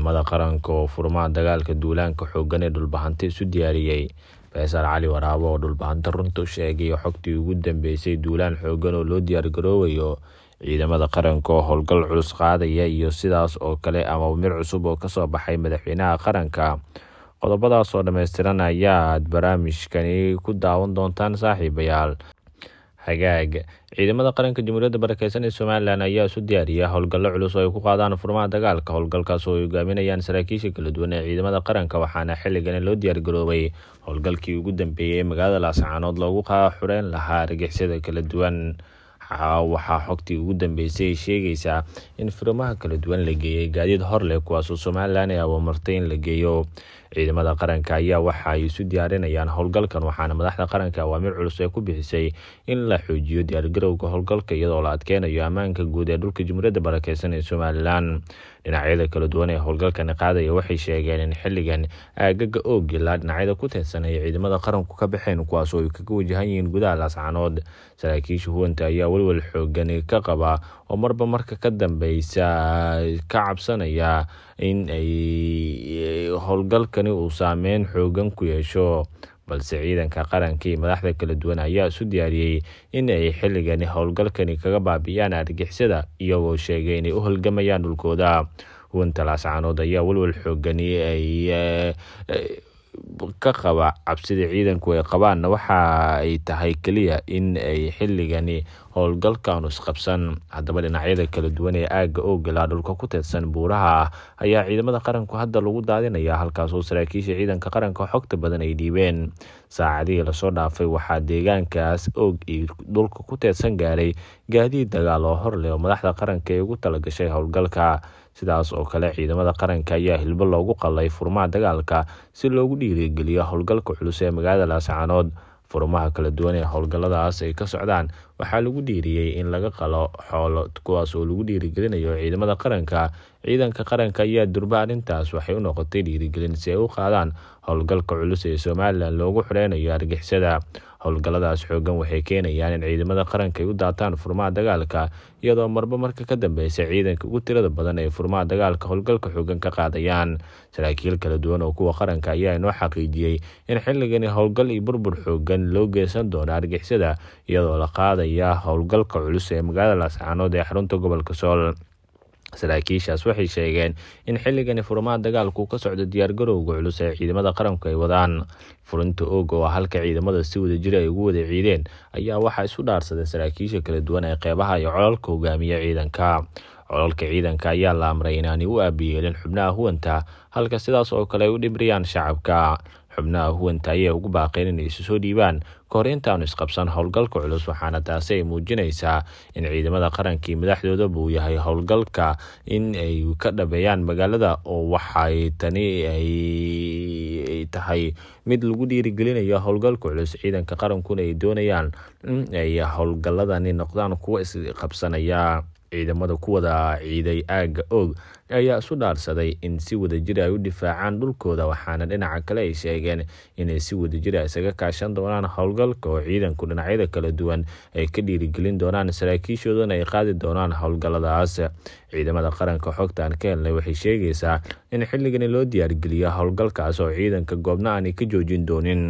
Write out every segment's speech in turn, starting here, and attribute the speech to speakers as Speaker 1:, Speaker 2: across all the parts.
Speaker 1: ciidamada qaranka oo furmaha dagaalka duulaanka xooggan ee dhulbahanta isu diyaariyey feesal cali waraabo oo dhulbahanta runta u sheegay xogtii ugu dambeysay duulaan xooggan oo loo diyaargaroowayo ciidamada qaranka oo howlgal culus qaadaya iyo sidaas oo kale ama mir cusub oo kasoo baxay madaxweynaha qaranka qodobadaas oo dhamaystiran ayaad barnaamijkani ku daawan doontaan saaxiibayaal hagaag ciidamada qaranka jamhuuriyadda barakeysan ee somalilan ayaa isu diyaariya howlgallo culus oo ay ku qaadaan furmaha dagaalka howlgalkaas oo ay hogaaminayaan saraakiisha kala duwan ee ciidamada qaranka waxaana xilligani loo diyaargaroobay howlgalkii ugu dambeeyey ee magaalada laascaanood loogu xureyn lahaa argixisada kala duwan waxaa xogtii ugu dambeysay sheegaysaa in firimaha kala duwan la geeyay gaadiid hor leh kuwaasoo somalilan ee abamartay ah in la geeyo ciidamada qaranka ayaa waxa ay isu diyaarinayaan howlgalkan waxaana madaxda qaranka awaamiir culus ee ku bixisay in la xoojiyo diyaargarowga howlgalka iyadoo la adkeynayo ammaanka guud ee dhulka jumhuuriyadda barakeysan ee somalilan dhinacyada kala duwan ee howlgalkani qaadaya waxay sheegeen in xilligan aagaga oog dhinacyada ku teedsan ay ciidamada qaranku ka baxeen kuwaasoo ay kaga wajahan yihiin gudaha laascanood saraakiisha huwanta ayaa welwel xoogan ka qaba oo marba marka ka dambeysa ka cabsanaya in ay eh, howlgalkani uu saameyn xooggan ku yeesho balse ciidanka qaranka iyo madaxda kala duwan ayaa isu diyaariyey in ay xilligani howlgalkani kaga baabi'iyaan argixisada iyagoo sheegay inay u holgamayaan dhulkooda huwantalaas caanood ayaa walwal xoogani ay eh, ka qaba cabsida ciidanku ay qabaan waxa ay tahay keliya in ay xilligani howlgalkan isqabsan haddaba dhinacyada kala duwan ee aagga oogala dhulka ku teedsan buuraha ah ayaa ciidamada qaranku hadda lagu daadinayaa halkaas oo saraakiisha ciidanka qaranka xogta badan ay dhiibeen saacadihii lasoo dhaafay waxaa deegaankaas oog iyo dhulka ku teedsan gaaray gaadiid dagaal oo hor leh oo madaxda qaranka ee ugu talagashay howlgalka sidaas oo kale ciidamada qaranka ayaa hilbo loogu qallay furmaha dagaalka si loogu dhiirigeliyo howlgalka culus ee magaalada laascaanood furmaha kala duwan ee howlgalladaas ay ka socdaan waxaa lagu dhiiriyey in laga qalo xoolo kuwaas oo lagu dhiirigelinayo ciidamada qaranka ciidanka qaranka ayaa durba arrintaas waxay u noqotay dhiirigelin si ay u qaadaan howlgalka culus ee somalilan loogu xidheynayo argixisada howlgalladaas xooggan waxay keenayaan in ciidamada qaranka ay u daataan furmaha dagaalka iyadoo marba marka ka dambeysa ciidanka ugu tirada badan ay furmaha dagaalka howlgalka xooggan ka qaadayaan saraakiil kala duwan oo kuwa qaranka ayaa inoo xaqiijiyey in xilligani howlgal iyo burbur xooggan loo geysan doono argixisada iyadoo la qaadaya howlgalka culus ee magaalada laascaanood ee xarunta gobolka sool saraakiishaas waxay sheegeen in xilligani furmaha dagaalku ka socdo diyaargarowga culus ee ciidamada qaranku ay wadaan furinta ooga oo halka ciidamada si wada jira ay ah ugu wada ciideen ayaa waxaa isu dhaarsadeen saraakiisha kala duwan ee qeybaha iyo cololka hogaamiya ciidanka cololka ciidanka ayaa la amray inaanay u aabiyeelin xubnaha huwanta halka sidaas oo kale ay u dhibriyaan shacabka xubnaha huwanta ayay ugu baaqeen inay isu soo dhiibaan kahor intaanu isqabsan howlgalka culus waxaana taasi ay muujinaysaa in ciidamada qarankii madaxdoodaba uu yahay howlgalka in ay ka dhabeeyaan magaalada oo waxay tani ay tahay mid lagu dhiirigelinayo howlgalka culus ciidanka qarankuna ay doonayaan in ay howlgaladani noqdaan kuwa isqabsanaya ciidamada kuwada ciiday aagga og ayaa isu dhaarsaday in si wadajir ah ay u difaacaan dhulkooda waxaana dhinaca kale ay sheegeen inay si wadajira ah isaga kaashan doonaan howlgalka oo ciidanku dhinacyada kala duwan ay ka dhiirigelin doonaan saraakiishoodana ay qaadi doonaan howlgalladaas ciidamada qaranka xogtaan ka helnay waxay sheegaysaa in xilligani loo diyaargeliyo howlgalkaas oo ciidanka goobna aanay ka joojin doonin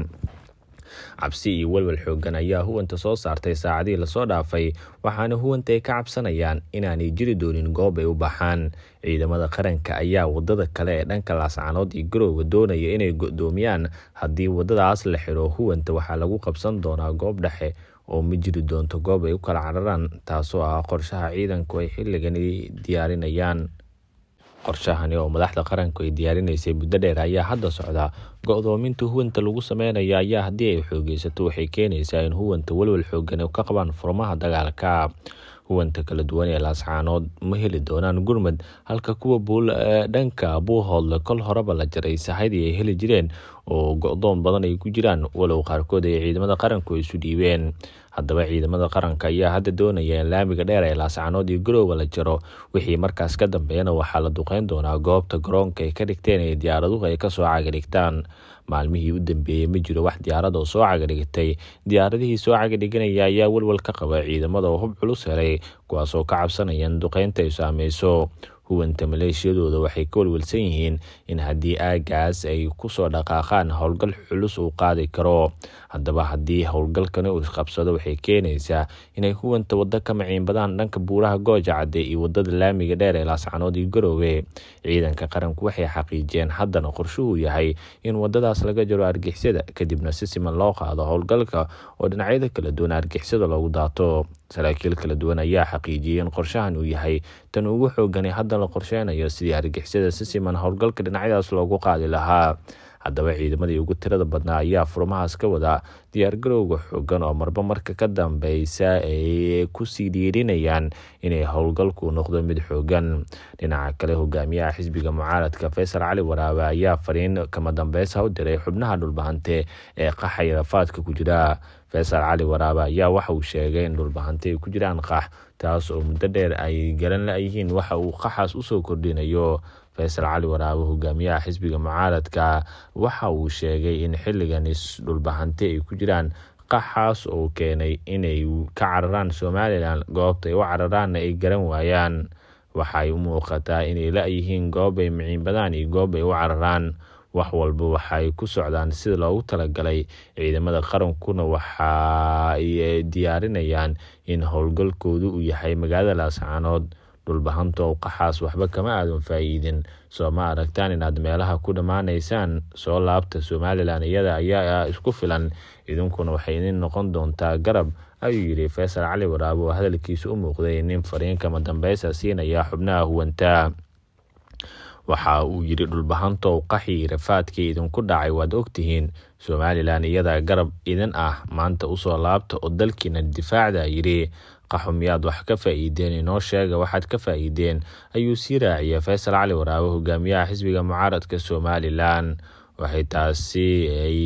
Speaker 1: cabsi iyo e welwel xooggan ayaa huwanta soo saartay saacadihii lasoo dhaafay waxaana huwanta ay ka cabsanayaan inaanay jiri doonin goob ay u baxaan ciidamada qaranka ayaa wadada kale ee dhanka laascanood iyo garowga doonaya inay go-doomiyaan haddii wadadaas la xiro huwanta waxaa lagu qabsan doonaa goob dhexe oo ma jiri doonto goob ay u kala cararaan taasoo ah qorshaha ciidanku ay xilligani diyaarinayaan qorshahani oo madaxda qaranku ay diyaarinaysay muddo dheer ayaa hadda socdaa go-doominta huwanta lagu sameynaya ayaa haddii ay xoogeysato waxay keenaysaa in huwanta walwal xooggan ka qabaan furmaha dagaalka huwanta kala duwan ee laascaanood ma heli doonaan gurmad halka kuwa eh, dhanka buu buuhoodle kol horeba la jaray sahaydii ay heli jireen oo go-doon badan ay ku jiraan walow qaarkood ay ciidamada qaranku isu dhiibeen haddaba ciidamada qaranka ayaa hadda doonaya in laamiga dheer ee laascanood iyo garoowa la jaro wixii markaas ka dambeeyana waxaa la duqeyn doonaa goobta garoonka ay ka dhigteen ee diyaaraduhu ay kasoo cagadhigtaan maalmihii u dambeeyey ma jiro wax diyaarad oo soo cagadhigtay diyaaradihii soo cagadhiganaya ayaa walwal ka qaba ciidamada oo hub culus helay kuwaasoo ka cabsanaya in duqeynta ay saameyso kuwanta maleeshiyadooda waxay ka welwelsan yihiin in haddii aagaas ay kusoo dhaqaaqaan howlgal xulus uu qaadi karo haddaba haddii howlgalkani uu isqabsado waxay keenaysaa inay kuwanta waddo ka maciinbadaan dhanka buuraha gooja cadde iyo waddada laamiga dheer ee laascanood iyo garowe ciidanka qaranku waxay xaqiijiyeen haddana qorshuhu yahay in waddadaas laga jaro argixisyada kadibna si siman loo qaado howlgalka oo dhinacyada kala duwan argixisyada loogu daato saraakiil kala duwan ayaa xaqiijiyay in qorshahan uu yahay tan ugu xoogani hadda la qorsheynayo sidii argixisyada si siman howlgalka dhinacyadaas loogu qaadi lahaa haddaba ciidamadii ugu tirada badnaa ayaa furmahaas ka wadaa diyaargarowga xoogan oo marba marka ka dambeysa ay kusii dhiirinayaan inay howlgalku noqdo mid xoogan dhinaca kale hogaamiyaha xisbiga mucaaradka faysal cali waraabe ayaa fariin kama dambeysa u diray xubnaha dhulbahante ee qaxay rafaadka ku jira faysal cali waraabe ayaa waxa uu sheegay in dhulbahante ay ku jiraan qax taas oo muddo dheer ay garan la-yihiin waxa uu qaxaas usoo kordhinayo faysal cali waraabo hogaamiyaha xisbiga mucaaradka waxa uu sheegay in xiligan isdhulbaxanti ay ku jiraan qaxaas oo keenay inay ka cararaan somalilan goobta ay u cararaanna ay garan waayaan waxaay u muuqataa inay la-yihiin goobbay miciinbadaan iyo goobbay u cararaan wax walba waxaay ku socdaan sida loogu talagalay ciidamada qarankuna waxaay diyaarinayaan in howlgalkoodu uu yahay magaalada laascaanood dhulbahanta qaxaas waxba kama aadan faa'iidin soo ma aragtaan inaad meelaha ku dhammaanaysaan soo laabta somalilan iyada ayaa isku filan idinkuna waxay idin noqon doontaa garab ayuu yidhi faysal cali waraabo oo hadalkiisa u muuqday nin fariinka madambeysa siinaya xubnaha huwantaa waxa uu yidhi dhulbahantow qaxi rafaadkii idinku dhacay waad ogtihiin somalilan iyada garab idin ah maanta usoo laabta oo dalkiina difaacda yidhi qaxo miyaad wax ka faa'iideen inoo sheega waxaad ka faa'iideen ayuu sii raaciyay faysal cali waraabe hogaamiyaha xisbiga mucaaradka somalilan waxay taasi ay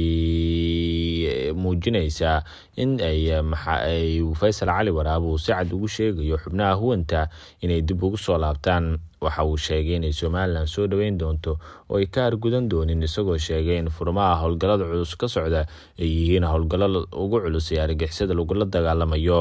Speaker 1: muujinaysaa in ay faysal cali waraabe uu si cad ugu sheegayo xubnaha huwanta inay dib ugu soo laabtaan waxa uu sheegay inay somalilan soo dhoweyn doonto oo ay ka argudan doonin isagoo sheegay in furmaha howlgallada culus ka socda ay yihiin howlgallo ugu culus ee argixisada lagula dagaalamayo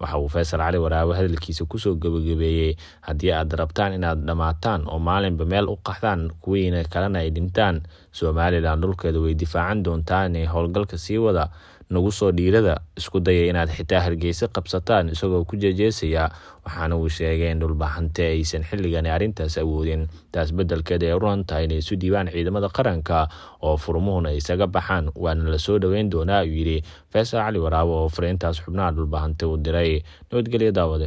Speaker 1: waxa uu faysal cali waraabe hadalkiisa kusoo gebagabeeyey haddii aad rabtaan inaad dhammaataan oo maalinba meel u qaxdaan kuwiina kalena ay dhintaan somalilan dhulkeeda way difaacan doontaan ee howlgalka sii wada nagu soo dhiirada isku dayay inaad xitaa hargeysa qabsataan isagoo ku jejeesaya waxaana uu sheegay in dhulbaxante aysan xilligani arrintaas awoodin taas beddelkeeda ay u roon tahay inay isu dhiibaan ciidamada qaranka oo furmuhuna isaga baxaan waana la soo dhoweyn doonaa ayuu yidhi faysal cali waraabo oo fariintaas xubnaha dhulbaxante uu diray nabadgelyo daawade